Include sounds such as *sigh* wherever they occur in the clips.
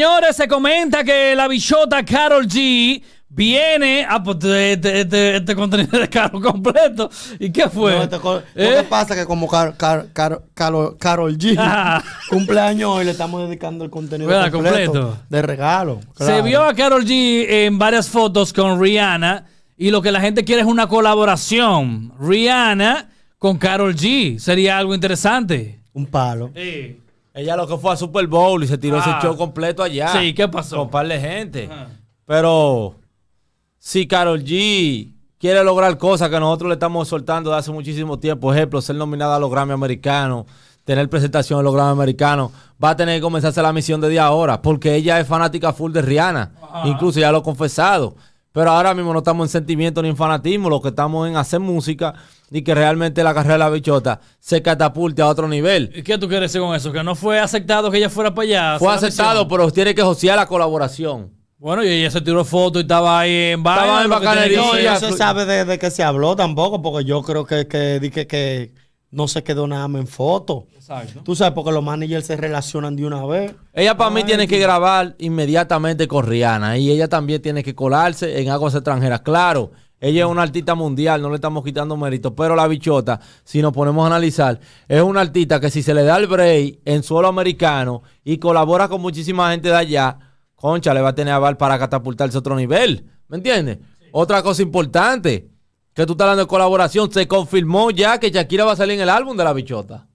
Señores, se comenta que la bichota Carol G viene a pues, este, contenido de Carol completo. ¿Y qué fue? ¿Qué ¿Eh? pasa que como Carol G ah. *laughs* cumpleaños y le estamos dedicando el contenido completo, de regalo. Se vio a Carol G en varias fotos con Rihanna y lo que la gente quiere es una colaboración. Rihanna con Carol G. Sería algo interesante. Un palo. Sí. Ella lo que fue a Super Bowl y se tiró ese ah. show completo allá. Sí, ¿qué pasó? Con un par gente. Pero si Carol G quiere lograr cosas que nosotros le estamos soltando de hace muchísimo tiempo, por ejemplo, ser nominada a los Grammy americanos, tener presentación en los Grammy americanos, va a tener que comenzarse la misión de día ahora, porque ella es fanática full de Rihanna. Incluso ya lo ha confesado. Pero ahora mismo no estamos en sentimiento ni en fanatismo, lo que estamos en hacer música y que realmente la carrera de la bichota se catapulte a otro nivel. ¿Y qué tú quieres decir con eso? ¿Que no fue aceptado que ella fuera para allá? Fue aceptado, pero tiene que josear la colaboración. Bueno, y ella se tiró foto y estaba ahí en Estaba en bacanería. No, sabe de, qué se habló tampoco, porque yo creo que, que, que no se quedó nada más en foto. Exacto. Tú sabes, porque los managers se relacionan de una vez. Ella para mí tiene que grabar inmediatamente con Rihanna y ella también tiene que colarse en aguas extranjeras. Claro, ella es una artista mundial, no le estamos quitando mérito, pero la bichota, si nos ponemos a analizar, es una artista que si se le da el break en suelo americano y colabora con muchísima gente de allá, concha, le va a tener aval para catapultarse a otro nivel. ¿Me entiendes? Otra cosa importante que tú estás hablando de colaboración, se confirmó ya que Shakira va a salir en el álbum de la bichota.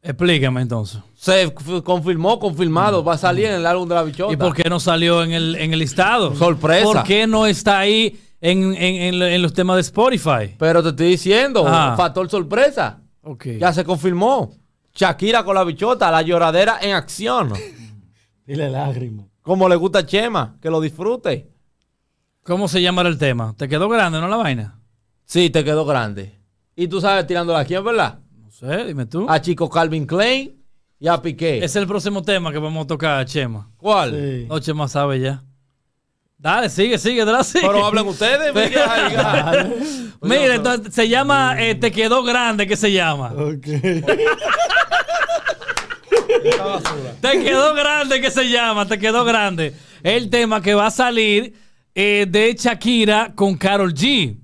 Explíqueme entonces. Se confirmó, confirmado, mm. va a salir en el álbum de la bichota. ¿Y por qué no salió en el, listado? Sorpresa. ¿Por qué no está ahí en, los temas de Spotify? Pero te estoy diciendo, factor sorpresa. Okay. Ya se confirmó. Shakira con la bichota, la lloradera en acción. Y *laughs* Dile lágrima. Como le gusta a Chema, que lo disfrute. ¿Cómo se llamará el tema? ¿Te quedó grande, no la vaina? Sí, te quedó grande. ¿Y tú sabes tirándola a quién, verdad? No sé, dime tú. A Chico Calvin Klein y a Piqué. es el próximo tema que vamos a tocar, Chema. ¿Cuál? No, Chema sabe ya. Dale, sigue, sigue, dale, sigue. Pero hablan ustedes. *laughs* *laughs* Mire, entonces, se llama eh, Te quedó grande, ¿qué se llama? Ok. *laughs* te quedó grande, ¿qué se llama? Te quedó grande. El tema que va a salir eh, de Shakira con Carol G.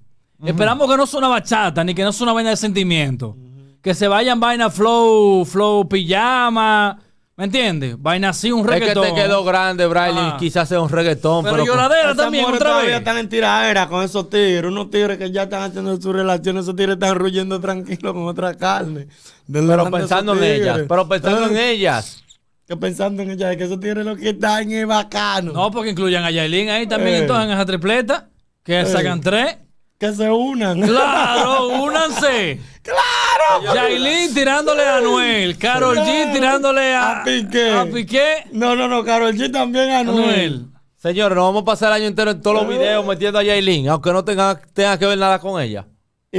Esperamos que no sea una bachata, ni que no sea una vaina de sentimiento. Que se vayan vaina flow, flow pijama. ¿Me entiendes? Vaina así, un reggaetón. Es que te quedó grande, Brian, Quizás sea un reggaetón. Pero, pero lloradera también, otra vez. están en tiradera con esos tigres. Unos tigres que ya están haciendo sus relaciones. Esos tigres están ruyendo tranquilos con otra carne. pero pensando en ellas. Pero pensando en ellas que pensando en ella, que eso tiene lo que están en bacano. No, porque incluyan a Yailin ahí también, eh. entonces en esa tripleta, que eh. sacan tres. Que se unan. Claro, *laughs* únanse. claro. Yailin tirándole a Anuel. Carol G tirándole a, a, Piqué. No, no, no, Carol G también a Anuel. Señor, no nos vamos a pasar el año entero en todos los eh. videos metiendo a Yailin, aunque no tenga, tenga que ver nada con ella.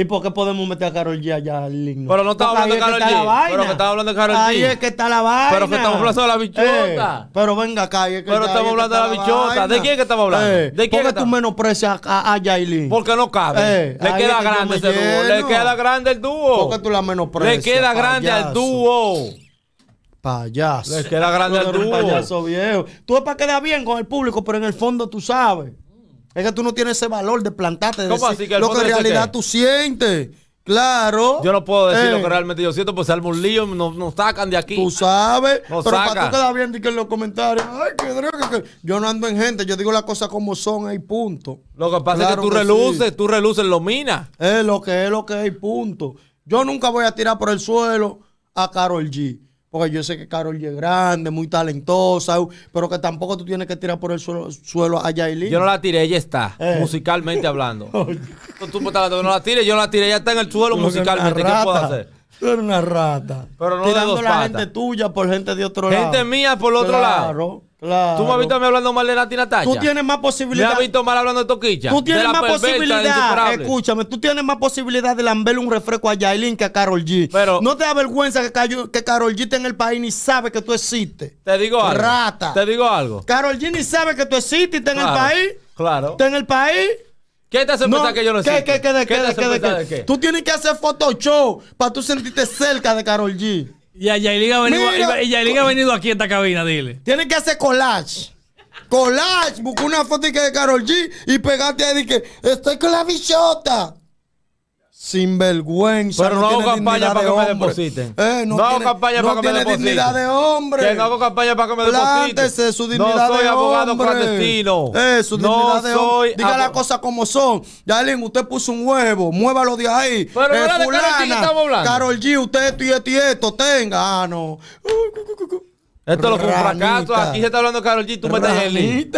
¿Y por qué podemos meter a Carol G allá al Pero no estamos hablando de Carol G. Pero que estamos hablando de Carol G. Ahí es que está la vaina. Pero que estamos hablando de la bichota. Eh, pero venga acá. es que pero estamos hablando de la bichota. ¿De quién que estamos hablando? Eh, ¿De quién? ¿Por qué tú menosprecias a, a, Porque no cabe. Eh, le queda grande ese dúo. Le queda grande el dúo. ¿Por qué tú la menosprecias? Le queda grande al dúo. Payaso. Le queda grande al dúo. Payaso viejo. Tú es para quedar bien con el público, pero en el fondo tú sabes. Es que tú no tienes ese valor de plantarte, de ¿Cómo lo que en realidad tú sientes. Claro. Yo no puedo decir lo que eh. realmente yo siento, porque se un lío, nos, sacan de aquí. Tú sabes. pero para tú da bien que en los comentarios. Ay, qué droga. Que... Yo no ando en gente, yo digo las cosas como son, hay punto. Lo que pasa es que tú reluces, tú reluces, lo minas. Es lo que es, lo que hay, punto. Yo nunca voy a tirar por el suelo a Carol G. Porque yo sé que Carol es grande, muy talentosa, pero que tampoco tú tienes que tirar por el suelo, a Yailin. Yo no la tiré, ella está, *laughs* eh. musicalmente hablando. *laughs* tú, tú, no la tires, yo no la tiré, ella está en el suelo musicalmente. ¿Qué puedo hacer? Tú eres una rata. Pero no Tirando de la gente tuya por gente de otro lado. Gente mía por el otro lado. Claro, Tú me has visto a mí hablando mal de Nati Natalia. Tú tienes más posibilidad. Me has visto mal hablando de Toquicha. Tú tienes más posibilidad. Escúchame, tú tienes más posibilidad de lamberle un refresco a Yailin que a Carol G. Pero- no te da vergüenza que, Carol G esté en el país ni sabe que tú existes. Te digo algo. Rata. Te digo algo. Carol G ni sabe que tú existes y está en el país. claro. Está en el país. ¿Qué te hace pensar que yo no sé? ¿Qué, qué, qué, qué, qué, Tú tienes que hacer Photoshop para tú sentirte cerca de Carol G. Y Yailin ha venido, venido aquí a esta cabina, dile. Tienes que hacer collage. Collage, busca una foto de Carol G y pegate ahí y que estoy con la bichota sinvergüenza. Pero no, no hago campaña para que me depositen. no, hago campaña para que me depositen. tiene dignidad de hombre. Que no hago campaña para que me depositen. Plántese su dignidad de hombre. No soy abogado clandestino. Eh, su dignidad de hombre. Diga las cosas como son. Jailín, usted puso un huevo. Muévalo de ahí. Pero eh, fulana, de Karol G estamos hablando. Carol G, usted esto y esto y esto. Tenga. Ah, no. Esto lo fue un fracaso. Aquí se está hablando Carol G. Tú metes a Jailín.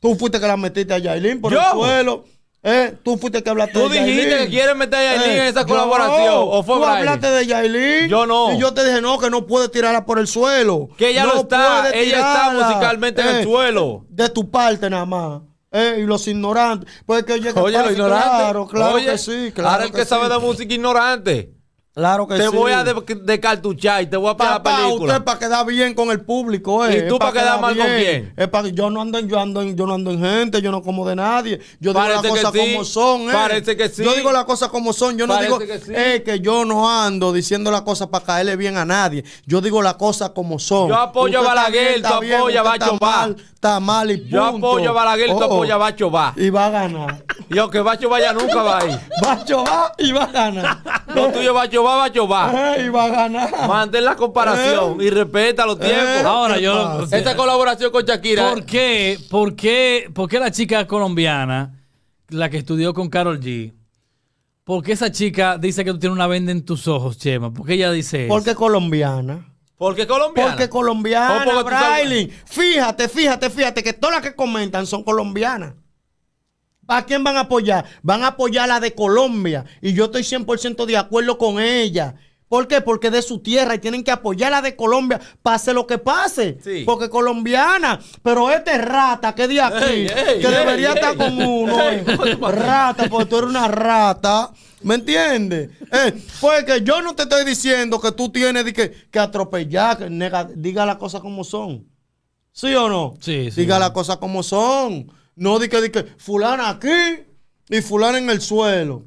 Tú fuiste que la metiste a Yailin por el suelo. ¿Eh? Tú fuiste que hablaste Tú dijiste que quieres meter a Yailin en esa eh, colaboración. Tú hablaste de Yailin. Yo no. Y yo te dije, no, que no puedes tirarla por el suelo. Que ella no lo está. Ella está musicalmente en el eh, suelo. De tu parte nada más. Eh, y los ignorantes. Pues Oye, los ignorantes. Claro, claro que sí. Claro ahora el que, sabe de música ignorante. Claro que te sí. Te voy a descartuchar de y te voy a pagar pa, película. usted para quedar bien con el público, eh. ¿Y tú para quedar, mal con quién? Es yo, no ando en, yo, ando yo no ando en gente, yo no como de nadie. Yo digo las cosas como son, eh. Parece que sí. Yo digo las cosas como son. Yo no digo que, eh, que yo no ando diciendo las cosas para caerle bien a nadie. Yo digo las cosas como son. Yo apoyo a Balaguer, tú apoyas a Bacho Está mal y punto. Yo apoyo a Balaguer, tú oh. apoyas a Bacho Y va a ganar. Yo que Bacho ya nunca va a *laughs* Bacho va y va a ganar. Lo tuyo Bacho va a Jehová. va a ganar. Mantén la comparación eh. y respeta los eh. tiempos. Ahora yo. Esta colaboración con Shakira. ¿Por qué? ¿Por qué? ¿Por qué la chica colombiana, la que estudió con Carol G? ¿Por qué esa chica dice que tú tienes una venda en tus ojos, Chema? ¿Por qué ella dice eso? Porque colombiana. Porque colombiana. Porque colombiana, Fíjate, fíjate, fíjate que todas las que comentan son colombianas. ¿A quién van a apoyar? Van a apoyar a la de Colombia. Y yo estoy 100% de acuerdo con ella. ¿Por qué? Porque de su tierra y tienen que apoyar a la de Colombia, pase lo que pase. Porque Porque colombiana. Pero este rata que de aquí, que debería estar con uno. Eh. rata, porque tú eres una rata. ¿Me entiendes? Eh, porque pues yo no te estoy diciendo que tú tienes que, atropellar, diga las cosas como son. ¿Sí o no? Sí, sí. Diga las cosas como son. No, di que, di que, fulana aquí y fulana en el suelo.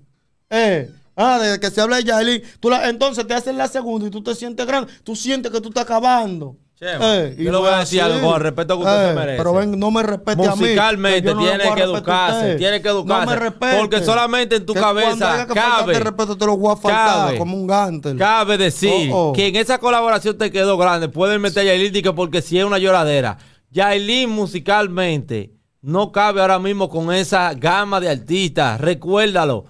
Eh, ah, desde que se habla de Yailin, tú entonces te hacen la segunda y tú te sientes grande, tú sientes que tú estás acabando. Eh, yo le voy a decir algo con el respeto que usted se eh, merece. Pero ven, no me respete a mí. Musicalmente tiene que educarse, tiene que educarse. No me respete. Porque solamente en tu cabeza cabe. respeto te lo voy a faltar cabe, como un gantel. Cabe decir oh, oh. que en esa colaboración te quedó grande. Pueden meter a Yailin porque si es una lloradera. Yailin musicalmente no cabe ahora mismo con esa gama de artistas. Recuérdalo.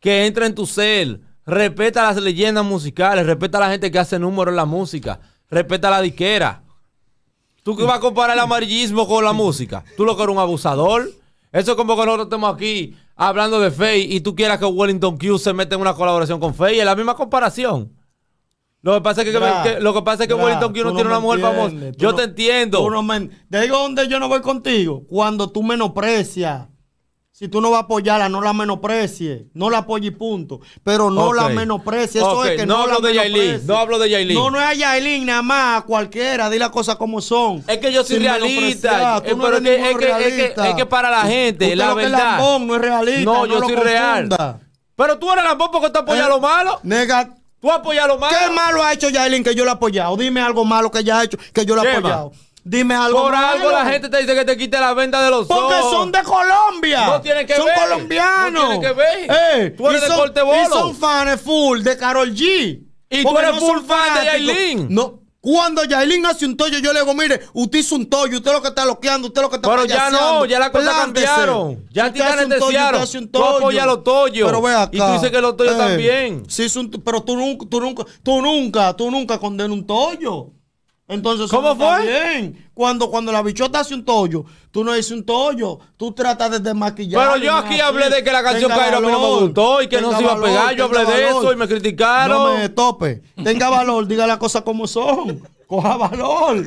Que entra en tu ser. Respeta las leyendas musicales. Respeta a la gente que hace números en la música. Respeta la disquera. ¿Tú qué vas a comparar el amarillismo con la música? ¿Tú lo que eres un abusador? Eso es como que nosotros estamos aquí hablando de Faye y tú quieras que Wellington Q se meta en una colaboración con Faye. Es la misma comparación. Lo que pasa es que, que lo que pasa es que tiene una mujer famosa. Yo te entiendo. ¿De dónde yo no voy contigo. Cuando tú menosprecias. Si tú no vas a apoyarla, no la menosprecies. No la apoyes punto. Pero no la menosprecies. Eso es que no, no hablo de Yailin. No hablo de Yailin. No, no es a Yailin, nada más, cualquiera. Di las cosas como son. Es que yo soy realista. Eh, pero es, Que, es, que, para la gente, la verdad. no es realista. No, yo soy real. Pero tú eres lambón porque te apoyas eh, lo malo. Negativo ¿Tú apoyas lo malo? ¿Qué malo ha hecho Yailin que yo lo he apoyado? Dime algo malo que ella ha hecho que yo lo he apoyado. Dime algo Por algo la gente te dice que te quite la venta de los Porque son de Colombia. No tienen que ver. Son colombianos. No tienen que ver. Eh, tú eres y son, de Y son fans full de Carol G. Y tú eres full fan de Yailin. No. Cuando Yailin hace un tollo, yo le digo, mire, usted hizo un tollo, usted es lo que está loqueando, usted es lo que está Pero ya no, ya la cosa cambiaron. Ya te un tollo, un los tollos. Pero ve acá. Y tú dices que los tollos eh, también. Sí, pero tú nunca, tú nunca, tú nunca, tú nunca condenas un tollo. Entonces, ¿cómo fue? Cuando, cuando la bichota hace un tollo, tú no dices un tollo, tú tratas de desmaquillar. Pero yo aquí hablé de que la canción Cairo a mí no me gustó y que no se iba a pegar. Yo hablé de eso y me criticaron. No me tope. Tenga valor, diga las cosas como son. Coja valor.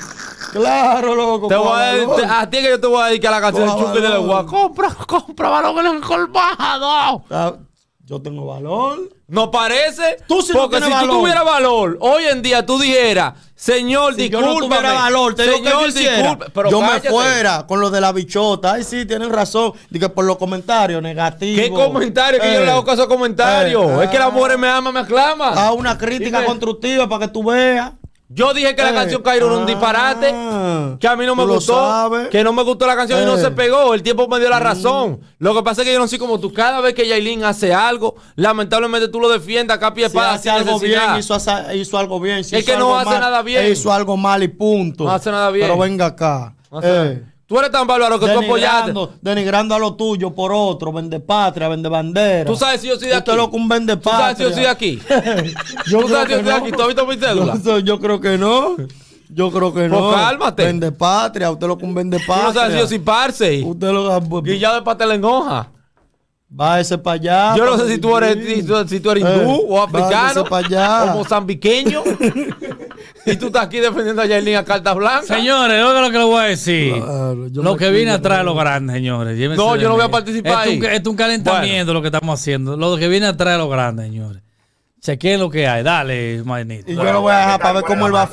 Claro, loco. Te voy a, a, ti que yo te voy a dedicar la canción de chupi de la Compra, compra valor en el colmado. Yo tengo valor. ¿No parece? Tú Porque si tú tuvieras valor, hoy en día tú dijeras, señor, Yo no valor, señor, disculpe, pero Yo me fuera con lo de la bichota. Ay, sí, tienen razón. Digo, por los comentarios negativos. ¿Qué comentarios? ¿Qué yo le eh, hago caso a comentarios. Eh, es que el amor ah. me ama, me aclama. A ah, una crítica constructiva para que tú veas. Yo dije que la eh. canción Cairo era un ah. disparate, que a mí no me gustó, que no me gustó la canción y no se eh. pegó. El tiempo me dio la mm. razón. Lo que pasa es que yo no soy como tú. Cada vez que Yailin hace algo, lamentablemente tú lo defiendas acá pie para Si algo bien, hizo, algo bien. es que no hace nada bien. Hizo algo mal y punto. No hace nada bien. Pero venga acá. No eh. Tú eres tan bárbaro que denigrando, tú apoyaste. Denigrando a lo tuyo por otro, vende patria, vende bandera. Tú sabes si yo soy de aquí. Usted loco un vende patria. Tú sabes si yo soy de aquí. *laughs* yo tú sabes si yo soy de aquí. ¿Tú has visto mi cédula? Yo, yo creo que no. Yo creo que pues no. cálmate. Vende patria. Usted loco un vende patria. No sabes si yo soy parce. Usted lo ah, pues, Guillado de pastel en hoja. Váyase para allá. Yo no sé si tú eres, si, si tú eres hindú eh, o africano. Para allá. O mozambiqueño. *laughs* Y tú estás aquí defendiendo a Yailin a cartas blancas. Señores, lo que le voy a decir. lo que viene atrás es lo grande, señores. no, yo no voy a participar. Esto es un calentamiento lo que estamos haciendo. Lo que viene atrás es lo grande, señores. Chequen lo que hay. Dale, magnito. Y yo lo voy a dejar para ver cómo él va a